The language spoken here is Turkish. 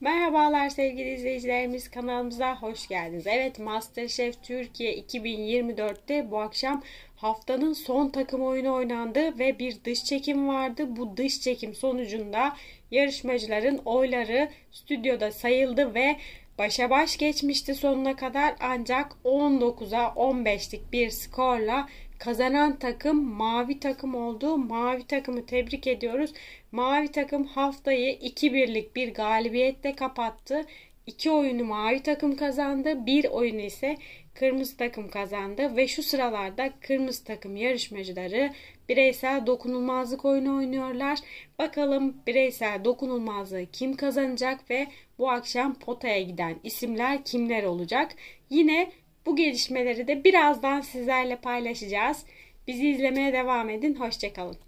Merhabalar sevgili izleyicilerimiz kanalımıza hoş geldiniz. Evet Masterchef Türkiye 2024'te bu akşam haftanın son takım oyunu oynandı ve bir dış çekim vardı. Bu dış çekim sonucunda yarışmacıların oyları stüdyoda sayıldı ve başa baş geçmişti sonuna kadar ancak 19'a 15'lik bir skorla kazanan takım mavi takım oldu. Mavi takımı tebrik ediyoruz. Mavi takım haftayı 2-1'lik bir galibiyetle kapattı. İki oyunu mavi takım kazandı, bir oyunu ise kırmızı takım kazandı ve şu sıralarda kırmızı takım yarışmacıları bireysel dokunulmazlık oyunu oynuyorlar. Bakalım bireysel dokunulmazlığı kim kazanacak ve bu akşam potaya giden isimler kimler olacak? Yine bu gelişmeleri de birazdan sizlerle paylaşacağız. Bizi izlemeye devam edin. Hoşçakalın.